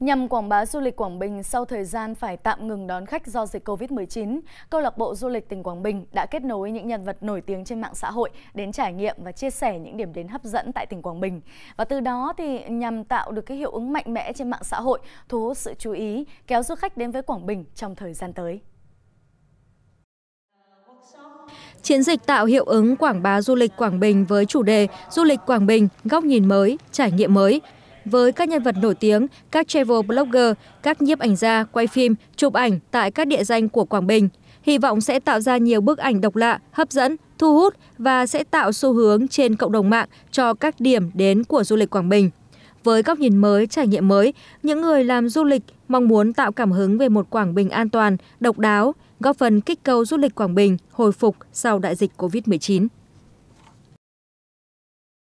Nhằm quảng bá du lịch Quảng Bình sau thời gian phải tạm ngừng đón khách do dịch COVID-19, câu lạc bộ du lịch tỉnh Quảng Bình đã kết nối những nhân vật nổi tiếng trên mạng xã hội đến trải nghiệm và chia sẻ những điểm đến hấp dẫn tại tỉnh Quảng Bình. Và từ đó thì nhằm tạo được cái hiệu ứng mạnh mẽ trên mạng xã hội, thu hút sự chú ý, kéo du khách đến với Quảng Bình trong thời gian tới. Chiến dịch tạo hiệu ứng quảng bá du lịch Quảng Bình với chủ đề Du lịch Quảng Bình, góc nhìn mới, trải nghiệm mới với các nhân vật nổi tiếng các travel blogger các nhiếp ảnh gia quay phim chụp ảnh tại các địa danh của quảng bình hy vọng sẽ tạo ra nhiều bức ảnh độc lạ hấp dẫn thu hút và sẽ tạo xu hướng trên cộng đồng mạng cho các điểm đến của du lịch quảng bình với góc nhìn mới, trải nghiệm mới, những người làm du lịch mong muốn tạo cảm hứng về một Quảng Bình an toàn, độc đáo, góp phần kích cầu du lịch Quảng Bình hồi phục sau đại dịch COVID-19.